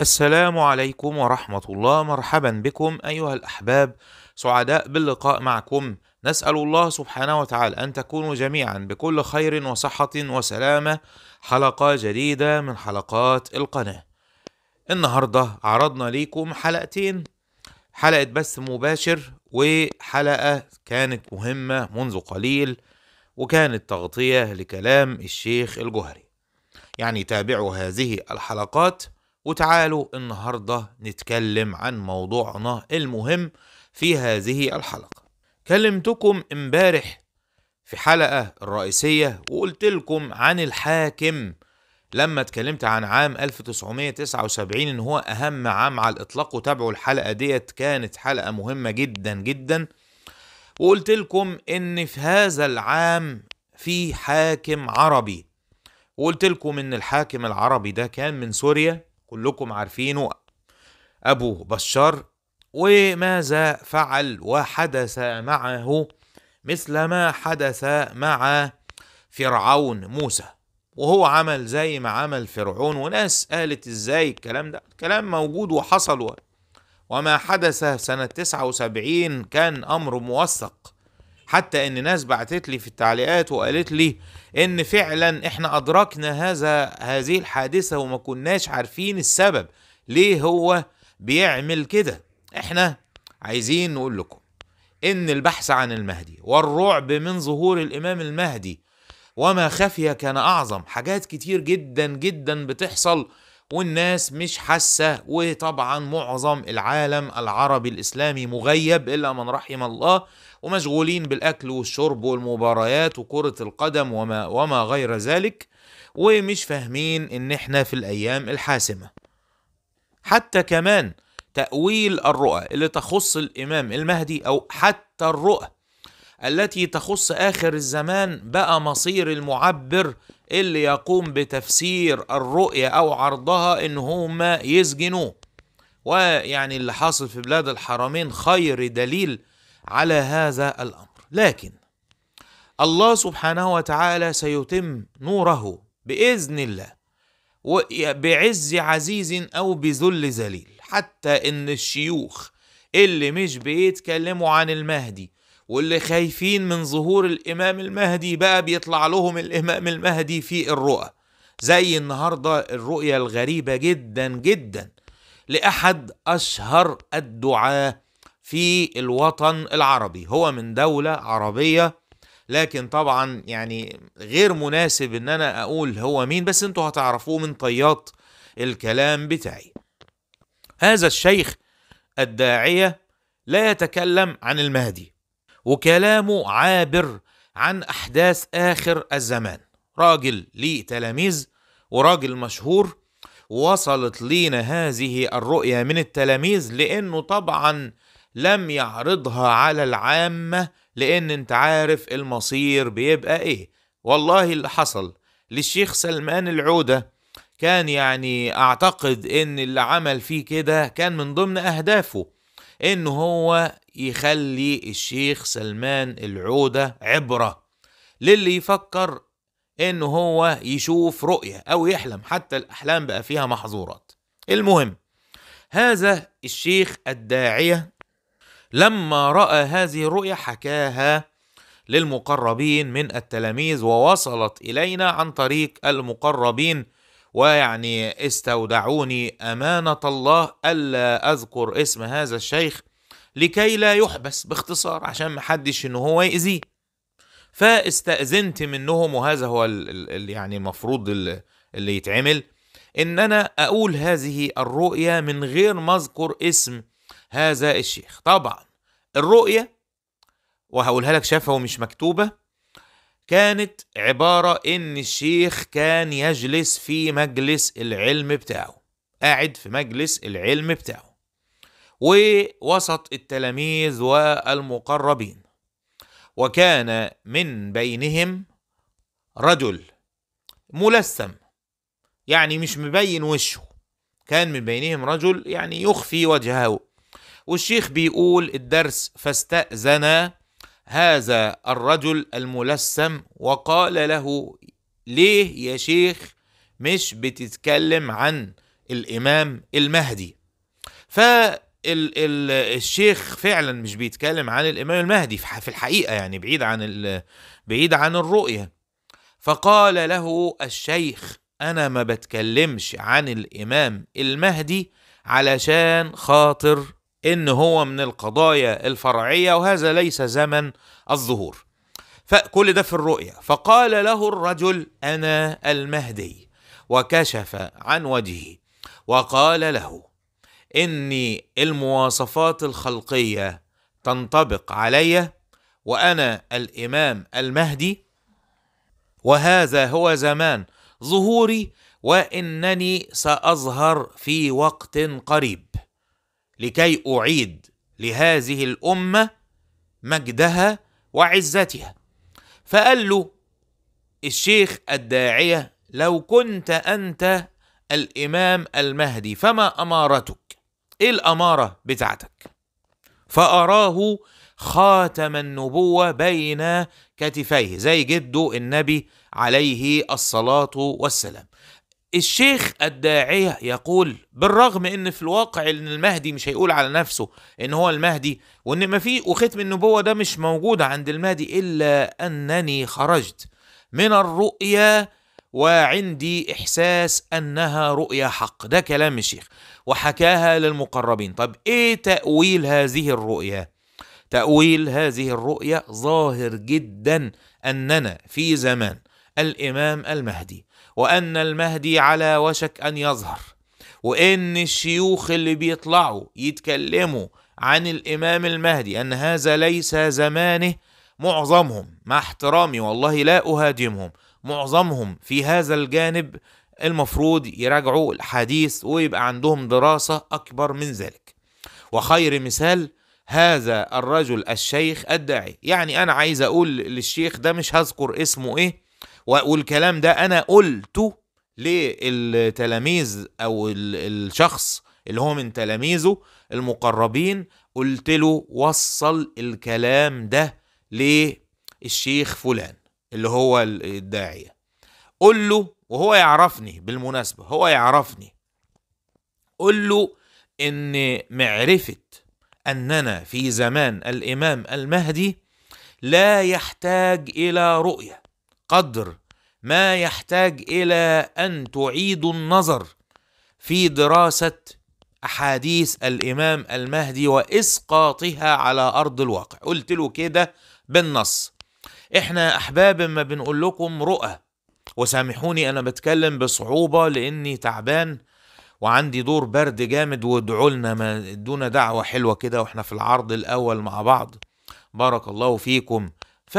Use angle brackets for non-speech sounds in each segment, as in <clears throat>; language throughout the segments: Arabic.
السلام عليكم ورحمة الله مرحبا بكم أيها الأحباب سعداء باللقاء معكم نسأل الله سبحانه وتعالى أن تكونوا جميعا بكل خير وصحة وسلامة حلقة جديدة من حلقات القناة النهاردة عرضنا ليكم حلقتين حلقة بث مباشر وحلقة كانت مهمة منذ قليل وكانت تغطية لكلام الشيخ الجهري يعني تابعوا هذه الحلقات وتعالوا النهارده نتكلم عن موضوعنا المهم في هذه الحلقه كلمتكم امبارح في حلقه الرئيسيه وقلت لكم عن الحاكم لما اتكلمت عن عام 1979 ان هو اهم عام على الاطلاق وتابعوا الحلقه ديت كانت حلقه مهمه جدا جدا وقلت لكم ان في هذا العام في حاكم عربي وقلت لكم ان الحاكم العربي ده كان من سوريا كلكم عارفينه أبو بشار وماذا فعل وحدث معه مثل ما حدث مع فرعون موسى وهو عمل زي ما عمل فرعون وناس قالت ازاي الكلام ده الكلام موجود وحصل وما حدث سنة 79 كان أمر موثق حتى ان ناس بعتت لي في التعليقات وقالت لي ان فعلا احنا ادركنا هذا هذه الحادثه وما كناش عارفين السبب ليه هو بيعمل كده احنا عايزين نقول لكم ان البحث عن المهدي والرعب من ظهور الامام المهدي وما خفي كان اعظم حاجات كتير جدا جدا بتحصل والناس مش حاسه وطبعا معظم العالم العربي الاسلامي مغيب الا من رحم الله ومشغولين بالأكل والشرب والمباريات وكرة القدم وما, وما غير ذلك ومش فاهمين إن إحنا في الأيام الحاسمة حتى كمان تأويل الرؤى اللي تخص الإمام المهدي أو حتى الرؤى التي تخص آخر الزمان بقى مصير المعبر اللي يقوم بتفسير الرؤية أو عرضها إن هما يسجنوه ويعني اللي حاصل في بلاد الحرمين خير دليل على هذا الامر لكن الله سبحانه وتعالى سيتم نوره باذن الله بعز عزيز او بذل ذليل حتى ان الشيوخ اللي مش بيتكلموا عن المهدي واللي خايفين من ظهور الامام المهدي بقى بيطلع لهم الامام المهدي في الرؤى زي النهارده الرؤيه الغريبه جدا جدا لاحد اشهر الدعاه في الوطن العربي هو من دولة عربية لكن طبعا يعني غير مناسب ان انا اقول هو مين بس انتوا هتعرفوه من طيات الكلام بتاعي هذا الشيخ الداعية لا يتكلم عن المهدي وكلامه عابر عن أحداث آخر الزمان راجل ليه تلاميذ وراجل مشهور وصلت لينا هذه الرؤية من التلاميذ لأنه طبعا لم يعرضها على العامة لأن أنت عارف المصير بيبقى إيه والله اللي حصل للشيخ سلمان العودة كان يعني أعتقد أن اللي عمل فيه كده كان من ضمن أهدافه أن هو يخلي الشيخ سلمان العودة عبرة للي يفكر أنه هو يشوف رؤية أو يحلم حتى الأحلام بقى فيها محظورات المهم هذا الشيخ الداعية لما رأى هذه الرؤيا حكاها للمقربين من التلاميذ ووصلت إلينا عن طريق المقربين ويعني استودعوني أمانة الله ألا أذكر اسم هذا الشيخ لكي لا يحبس باختصار عشان محدش إن هو يأذيه فاستأذنت منهم وهذا هو اللي يعني المفروض اللي يتعمل إن أنا أقول هذه الرؤيا من غير ما أذكر اسم هذا الشيخ طبعا الرؤية وهقولها لك شافها ومش مكتوبة كانت عبارة إن الشيخ كان يجلس في مجلس العلم بتاعه قاعد في مجلس العلم بتاعه ووسط التلاميذ والمقربين وكان من بينهم رجل ملثم يعني مش مبين وشه كان من بينهم رجل يعني يخفي وجهه والشيخ بيقول الدرس فاستأذن هذا الرجل الملسم وقال له ليه يا شيخ مش بتتكلم عن الإمام المهدي فالشيخ فعلا مش بيتكلم عن الإمام المهدي في الحقيقة يعني بعيد عن بعيد عن الرؤية فقال له الشيخ أنا ما بتكلمش عن الإمام المهدي علشان خاطر ان هو من القضايا الفرعيه وهذا ليس زمن الظهور فكل ده في الرؤيا فقال له الرجل انا المهدي وكشف عن وجهه وقال له اني المواصفات الخلقيه تنطبق علي وانا الامام المهدي وهذا هو زمان ظهوري وانني ساظهر في وقت قريب لكي اعيد لهذه الامه مجدها وعزتها فقال له الشيخ الداعيه لو كنت انت الامام المهدي فما امارتك ايه الاماره بتاعتك فاراه خاتم النبوه بين كتفيه زي جده النبي عليه الصلاه والسلام الشيخ الداعية يقول بالرغم ان في الواقع ان المهدي مش هيقول على نفسه ان هو المهدي وان ما في وختم النبوة ده مش موجود عند المهدي الا انني خرجت من الرؤيا وعندي احساس انها رؤيا حق ده كلام الشيخ وحكاها للمقربين طب ايه تأويل هذه الرؤيا تأويل هذه الرؤيا ظاهر جدا اننا في زمان الامام المهدي وان المهدي على وشك ان يظهر وان الشيوخ اللي بيطلعوا يتكلموا عن الامام المهدي ان هذا ليس زمانه معظمهم مع احترامي والله لا اهاجمهم معظمهم في هذا الجانب المفروض يراجعوا الحديث ويبقى عندهم دراسه اكبر من ذلك وخير مثال هذا الرجل الشيخ الداعي يعني انا عايز اقول للشيخ ده مش هذكر اسمه ايه والكلام ده انا قلته للتلاميذ او الشخص اللي هو من تلاميذه المقربين قلت له وصل الكلام ده للشيخ فلان اللي هو الداعيه قل له وهو يعرفني بالمناسبه هو يعرفني قل له ان معرفه اننا في زمان الامام المهدي لا يحتاج الى رؤيه قدر ما يحتاج الى ان تعيدوا النظر في دراسه احاديث الامام المهدي واسقاطها على ارض الواقع قلت له كده بالنص احنا احباب ما بنقول لكم رؤى وسامحوني انا بتكلم بصعوبه لاني تعبان وعندي دور برد جامد وادعوا لنا ما ادونا دعوه حلوه كده واحنا في العرض الاول مع بعض بارك الله فيكم ف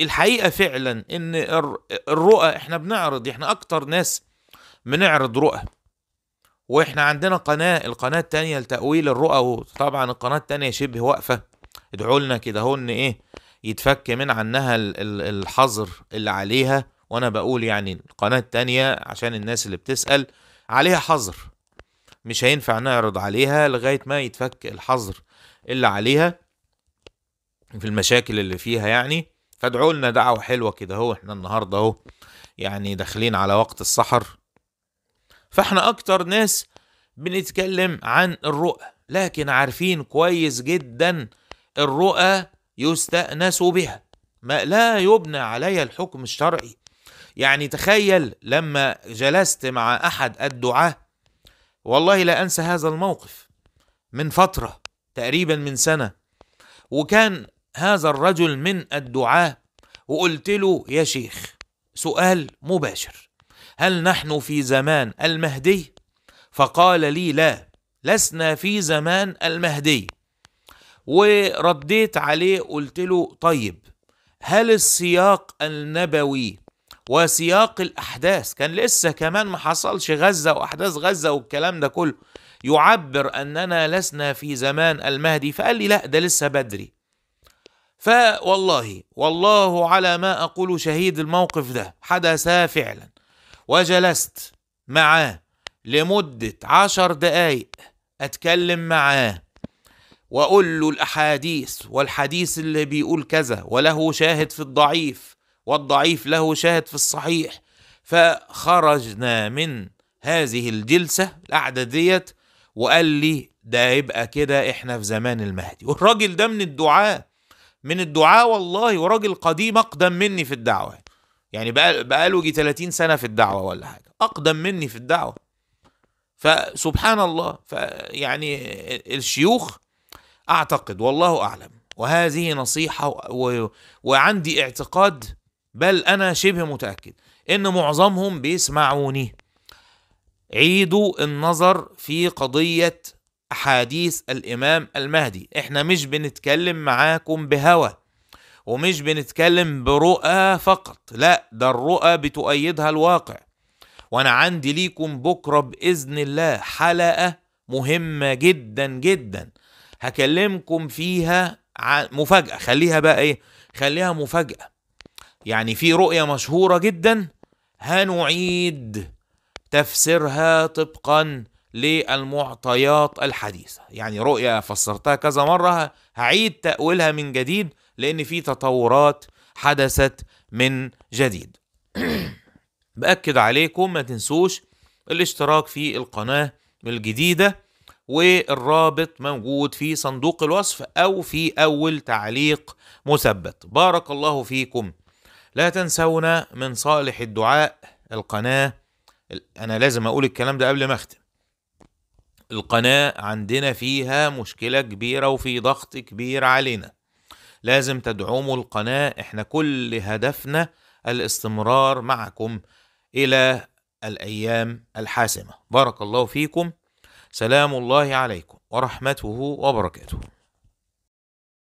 الحقيقه فعلا ان الرؤى احنا بنعرض احنا اكتر ناس بنعرض رؤى واحنا عندنا قناه القناه التانية لتاويل الرؤى وطبعا القناه التانية شبه واقفه ادعوا لنا كده ان ايه يتفك من عنها الحظر اللي عليها وانا بقول يعني القناه التانية عشان الناس اللي بتسال عليها حظر مش هينفع نعرض عليها لغايه ما يتفك الحظر اللي عليها في المشاكل اللي فيها يعني فادعوا لنا دعوة حلوة كده اهو احنا النهاردة اهو يعني داخلين على وقت السحر فاحنا اكتر ناس بنتكلم عن الرؤى لكن عارفين كويس جدا الرؤى يستأنس بها ما لا يبنى عليها الحكم الشرعي يعني تخيل لما جلست مع أحد الدعاة والله لا أنسى هذا الموقف من فترة تقريبا من سنة وكان هذا الرجل من الدعاة وقلت له يا شيخ سؤال مباشر هل نحن في زمان المهدي فقال لي لا لسنا في زمان المهدي ورديت عليه قلت له طيب هل السياق النبوي وسياق الأحداث كان لسه كمان ما حصلش غزة وأحداث غزة والكلام ده كله يعبر أننا لسنا في زمان المهدي فقال لي لا ده لسه بدري فوالله والله على ما أقول شهيد الموقف ده حدث فعلا وجلست معاه لمدة عشر دقايق أتكلم معاه وأقول له الأحاديث والحديث اللي بيقول كذا وله شاهد في الضعيف والضعيف له شاهد في الصحيح فخرجنا من هذه الجلسة القعدة ديت وقال لي ده يبقى كده احنا في زمان المهدي والراجل ده من الدعاه من الدعاء والله وراجل قديم اقدم مني في الدعوه يعني بقى بقاله يجي 30 سنه في الدعوه ولا حاجه اقدم مني في الدعوه فسبحان الله فيعني الشيوخ اعتقد والله اعلم وهذه نصيحه و... وعندي اعتقاد بل انا شبه متاكد ان معظمهم بيسمعوني عيدوا النظر في قضيه أحاديث الإمام المهدي إحنا مش بنتكلم معاكم بهوى ومش بنتكلم برؤى فقط لا ده الرؤى بتؤيدها الواقع وأنا عندي ليكم بكرة بإذن الله حلقة مهمة جدا جدا هكلمكم فيها مفاجأة خليها بقى إيه خليها مفاجأة يعني في رؤية مشهورة جدا هنعيد تفسيرها طبقا للمعطيات الحديثة يعني رؤية فسرتها كذا مرة هعيد تأويلها من جديد لأن في تطورات حدثت من جديد <clears throat> بأكد عليكم ما تنسوش الاشتراك في القناة الجديدة والرابط موجود في صندوق الوصف أو في أول تعليق مثبت بارك الله فيكم لا تنسونا من صالح الدعاء القناة أنا لازم أقول الكلام ده قبل ما أختم القناة عندنا فيها مشكلة كبيرة وفي ضغط كبير علينا لازم تدعموا القناة احنا كل هدفنا الاستمرار معكم إلى الأيام الحاسمة بارك الله فيكم سلام الله عليكم ورحمته وبركاته